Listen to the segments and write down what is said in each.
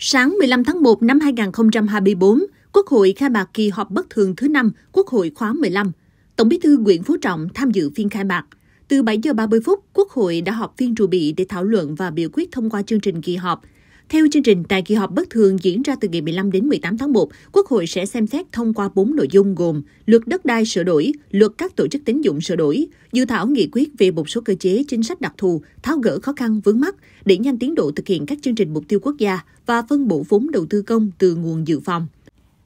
Sáng 15 tháng 1 năm 2024, Quốc hội khai mạc kỳ họp bất thường thứ năm Quốc hội khóa 15. Tổng bí thư Nguyễn Phú Trọng tham dự phiên khai mạc. Từ 7 giờ 30 phút, Quốc hội đã họp phiên trụ bị để thảo luận và biểu quyết thông qua chương trình kỳ họp – theo chương trình, tại kỳ họp bất thường diễn ra từ ngày 15 đến 18 tháng 1, Quốc hội sẽ xem xét thông qua 4 nội dung gồm luật đất đai sửa đổi, luật các tổ chức tín dụng sửa đổi, dự thảo nghị quyết về một số cơ chế chính sách đặc thù, tháo gỡ khó khăn vướng mắt để nhanh tiến độ thực hiện các chương trình mục tiêu quốc gia và phân bổ vốn đầu tư công từ nguồn dự phòng.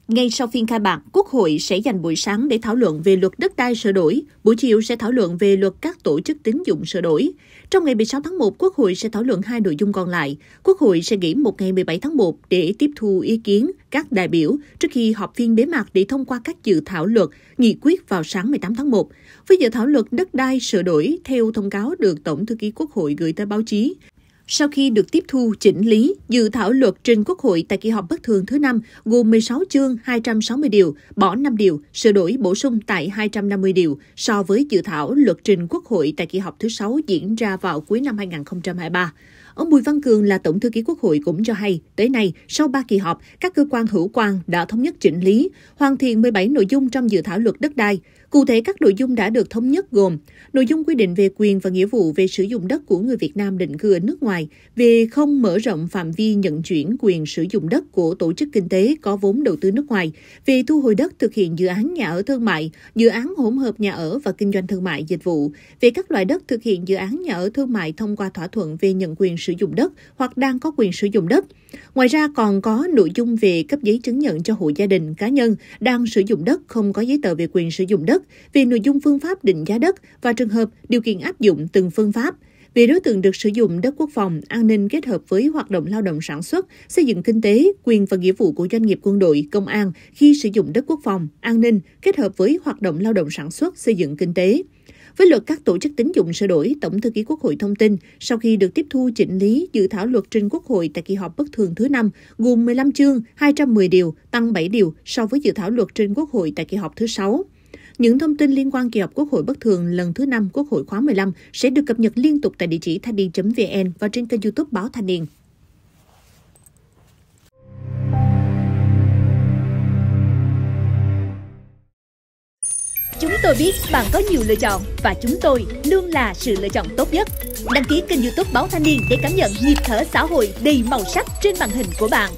Ngay sau phiên khai mạc, Quốc hội sẽ dành buổi sáng để thảo luận về luật đất đai sửa đổi, buổi chiều sẽ thảo luận về luật các tổ chức tín dụng sửa đổi. Trong ngày 16 tháng 1, Quốc hội sẽ thảo luận hai nội dung còn lại. Quốc hội sẽ nghỉ một ngày 17 tháng 1 để tiếp thu ý kiến các đại biểu trước khi họp phiên bế mạc để thông qua các dự thảo luật, nghị quyết vào sáng 18 tháng 1. Với dự thảo luật đất đai sửa đổi theo thông cáo được Tổng thư ký Quốc hội gửi tới báo chí, sau khi được tiếp thu chỉnh lý, dự thảo luật trình Quốc hội tại kỳ họp bất thường thứ năm gồm 16 chương 260 điều, bỏ 5 điều, sửa đổi bổ sung tại 250 điều so với dự thảo luật trình Quốc hội tại kỳ họp thứ 6 diễn ra vào cuối năm 2023. Ông Bùi Văn Cường là Tổng thư ký Quốc hội cũng cho hay, tới nay, sau 3 kỳ họp, các cơ quan hữu quan đã thống nhất chỉnh lý, hoàn thiện 17 nội dung trong dự thảo luật đất đai. Cụ thể, các nội dung đã được thống nhất gồm nội dung quy định về quyền và nghĩa vụ về sử dụng đất của người Việt Nam định cư ở nước ngoài, về không mở rộng phạm vi nhận chuyển quyền sử dụng đất của tổ chức kinh tế có vốn đầu tư nước ngoài, về thu hồi đất thực hiện dự án nhà ở thương mại, dự án hỗn hợp nhà ở và kinh doanh thương mại dịch vụ, về các loại đất thực hiện dự án nhà ở thương mại thông qua thỏa thuận về nhận quyền sử dụng đất hoặc đang có quyền sử dụng đất. Ngoài ra còn có nội dung về cấp giấy chứng nhận cho hộ gia đình cá nhân đang sử dụng đất không có giấy tờ về quyền sử dụng đất, về nội dung phương pháp định giá đất và trường hợp điều kiện áp dụng từng phương pháp về đối tượng được sử dụng đất quốc phòng, an ninh kết hợp với hoạt động lao động sản xuất, xây dựng kinh tế, quyền và nghĩa vụ của doanh nghiệp quân đội, công an khi sử dụng đất quốc phòng, an ninh kết hợp với hoạt động lao động sản xuất, xây dựng kinh tế. Với luật các tổ chức tín dụng sửa đổi, Tổng thư ký Quốc hội thông tin, sau khi được tiếp thu chỉnh lý dự thảo luật trình Quốc hội tại kỳ họp bất thường thứ năm, gồm 15 chương, 210 điều, tăng 7 điều so với dự thảo luật trình Quốc hội tại kỳ họp thứ 6. Những thông tin liên quan kỳ họp Quốc hội bất thường lần thứ 5 Quốc hội khóa 15 sẽ được cập nhật liên tục tại địa chỉ thanh niên.vn và trên kênh YouTube báo Thanh niên. Chúng tôi biết bạn có nhiều lựa chọn và chúng tôi luôn là sự lựa chọn tốt nhất. Đăng ký kênh YouTube Báo Thanh niên để cảm nhận nhịp thở xã hội đầy màu sắc trên màn hình của bạn.